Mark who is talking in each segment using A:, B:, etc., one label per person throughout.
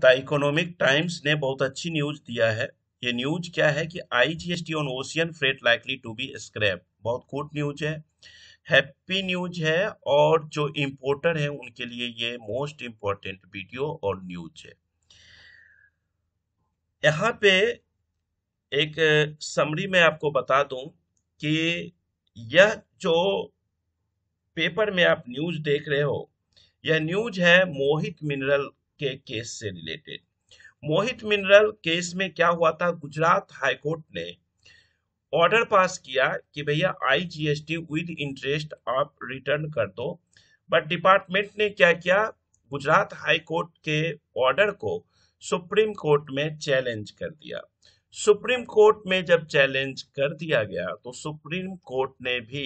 A: The economic times ने बहुत अच्छी न्यूज दिया है ये न्यूज क्या है कि IGST on ocean freight likely to be scrap बहुत गुड न्यूज है हैप्पी न्यूज है और जो इम्पोर्टर है उनके लिए ये मोस्ट इम्पोर्टेंट वीडियो और न्यूज है यहाँ पे एक समरी में आपको बता दूं कि यह जो पेपर में आप न्यूज देख रहे हो यह न्यूज है मोहित मिनरल के केस से रिलेटेड मोहित मिनरल केस में क्या हुआ था गुजरात हाईकोर्ट ने ऑर्डर पास किया कि भैया आईजीएसटी जी विद इंटरेस्ट आप रिटर्न कर दो बट डिपार्टमेंट ने क्या किया गुजरात हाई कोर्ट के ऑर्डर को सुप्रीम कोर्ट में चैलेंज कर दिया सुप्रीम कोर्ट में जब चैलेंज कर दिया गया तो सुप्रीम कोर्ट ने भी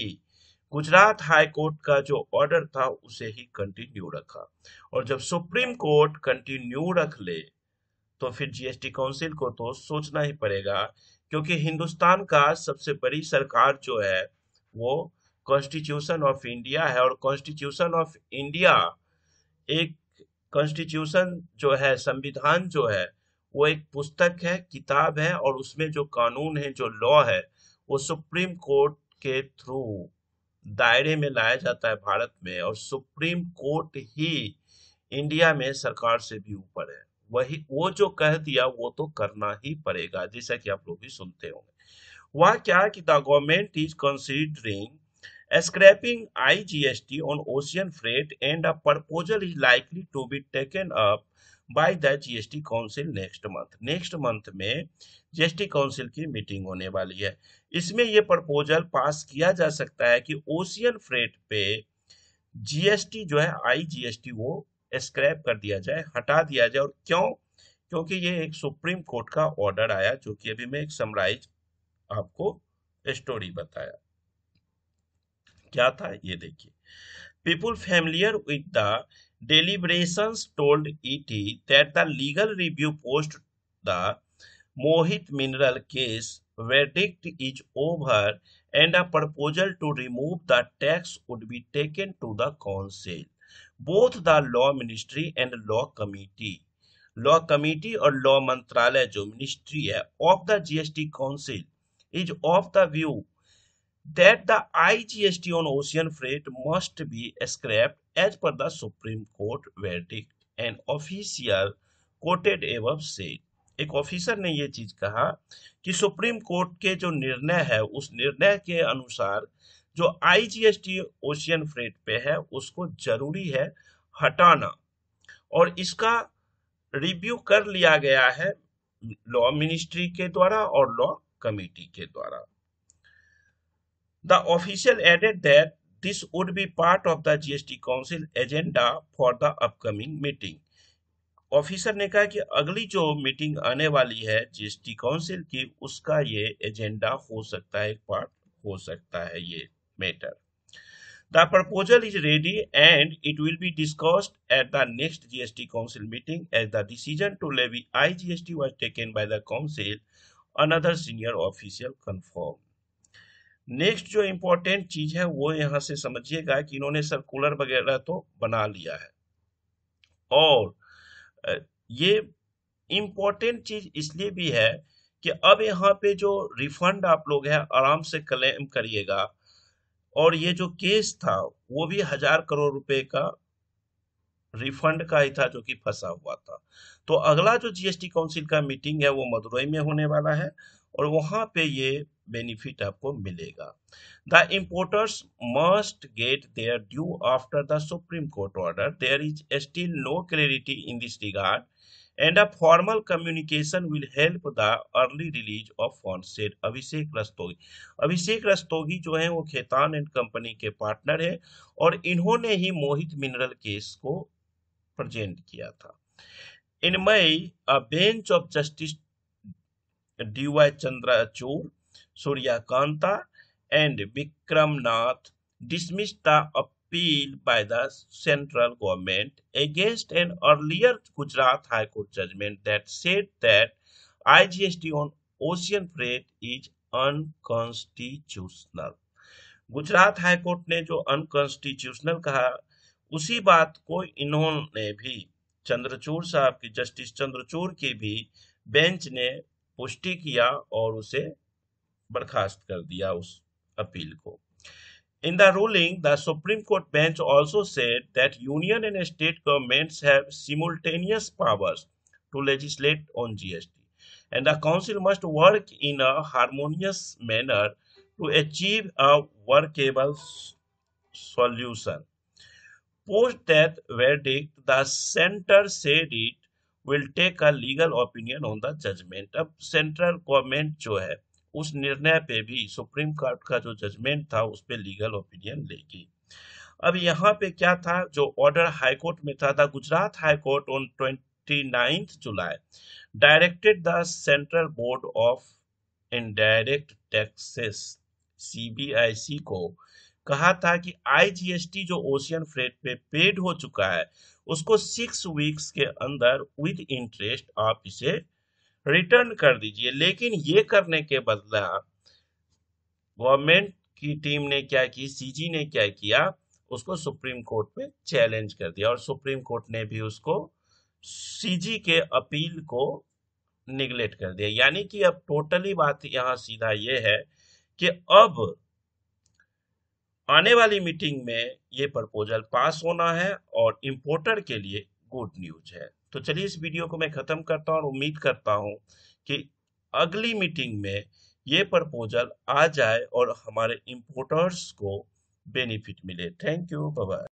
A: गुजरात हाई कोर्ट का जो ऑर्डर था उसे ही कंटिन्यू रखा और जब सुप्रीम कोर्ट कंटिन्यू रख ले तो फिर जीएसटी काउंसिल को तो सोचना ही पड़ेगा क्योंकि हिंदुस्तान का सबसे बड़ी सरकार जो है वो कॉन्स्टिट्यूशन ऑफ इंडिया है और कॉन्स्टिट्यूशन ऑफ इंडिया एक कॉन्स्टिट्यूशन जो है संविधान जो है वो एक पुस्तक है किताब है और उसमें जो कानून है जो लॉ है वो सुप्रीम कोर्ट के थ्रू दायरे में लाया जाता है भारत में और सुप्रीम कोर्ट ही इंडिया में सरकार से भी ऊपर है वही वो जो कह दिया वो तो करना ही पड़ेगा जैसा कि आप लोग भी सुनते होंगे वहां क्या है कि the government is considering scrapping IGST on ocean freight and a proposal is likely to be taken up by the GST council next month next month में जीएसटी काउंसिल की मीटिंग होने वाली है इसमें यह प्रपोजल पास किया जा सकता है कि ओशियन फ्रेट पे जीएसटी जो है आई जीएसटी वो स्क्रैप कर दिया जाए हटा दिया जाए और क्यों क्योंकि ये एक सुप्रीम कोर्ट का ऑर्डर आया जो कि अभी मैं एक समराइज आपको स्टोरी बताया क्या था ये देखिए people familiar with the deliberations told ET that the legal review post the Mohit mineral case verdict is over and a proposal to remove the tax would be taken to the council. Both the law ministry and law committee. Law committee or law mantralaya जो ministry है of the GST council is of the view that the IGST on ocean freight must be scrapped as per the Supreme Court verdict. An official quoted above said. एक officer ने ये चीज कहा कि supreme court के जो निर्णय है उस निर्णय के अनुसार जो आईजीएसटी ओशियन फ्रेट पे है उसको जरूरी है हटाना और इसका रिव्यू कर लिया गया है लॉ मिनिस्ट्री के द्वारा और लॉ कमेटी के द्वारा The official added that this would be part of the GST Council agenda for the upcoming meeting. Officer ने कहा कि अगली जो मीटिंग आने वाली है जीएसटी काउंसिल की उसका ये एजेंडा हो सकता है एक पार्ट हो सकता है ये matter The proposal is ready and it will be discussed at the next GST Council meeting as the decision to levy IGST was taken by the Council, another senior official confirmed. Next जो important चीज है वो यहाँ से समझिएगा कि इन्होंने circular वगैरह तो बना लिया है और ये इम्पोर्टेंट चीज इसलिए भी है कि अब यहाँ पे जो रिफंड आप लोग है आराम से क्लेम करिएगा और ये जो केस था वो भी हजार करोड़ रुपए का रिफंड का ही था जो कि फंसा हुआ था तो अगला जो जीएसटी काउंसिल का मीटिंग है वो मदुरई में होने वाला है और वहां पे ये बेनिफिट आपको मिलेगा the importers must get their due after the supreme court order there is still no clarity in this regard and a formal communication will help the early release of funds said Abhishek Rastogi Abhishek Rastogi जो है वो Khaitan and company के partner है और इन्होंने ही Mohit mineral case को present किया था in May a bench of justice D Y Chandrachud Suryakanth and Vikramnath dismissed the appeal by the central government against an earlier Gujarat High Court judgment that said that IGST on ocean freight is unconstitutional Gujarat high court ने जो unconstitutional कहा उसी बात को इन्होंने भी चंद्रचूड़ साहब की जस्टिस चंद्रचूड़ की भी बेंच ने पुष्टि किया और उसे बर्खास्त कर दिया उस अपील को in the ruling the supreme court bench also said that union and state governments have simultaneous powers to legislate on GST and the council must work in a harmonious manner to achieve a workable solution Post death verdict, the center said it will take a legal opinion on the judgment. अब central government जो है उस निर्णय पे भी supreme court का जो judgement था उस पर लीगल ओपिनियन लेगी अब यहाँ पे क्या था जो ऑर्डर हाईकोर्ट में था था Gujarat high court on twenty ninth July directed the central board of indirect taxes CBIC को कहा था कि आईजीएसटी जो ओशियन फ्रेट पे पेड हो चुका है उसको सिक्स वीक्स के अंदर विद इंटरेस्ट आप इसे रिटर्न कर दीजिए लेकिन ये करने के बदला गवर्नमेंट की टीम ने क्या की सीजी ने क्या किया उसको सुप्रीम कोर्ट में चैलेंज कर दिया और सुप्रीम कोर्ट ने भी उसको सीजी के अपील को निगलेक्ट कर दिया यानी कि अब टोटली बात यहां सीधा ये है कि अब आने वाली मीटिंग में ये प्रपोजल पास होना है और इम्पोर्टर के लिए गुड न्यूज है तो चलिए इस वीडियो को मैं ख़त्म करता हूँ और उम्मीद करता हूँ कि अगली मीटिंग में ये प्रपोजल आ जाए और हमारे इम्पोर्टर्स को बेनिफिट मिले थैंक यू बाय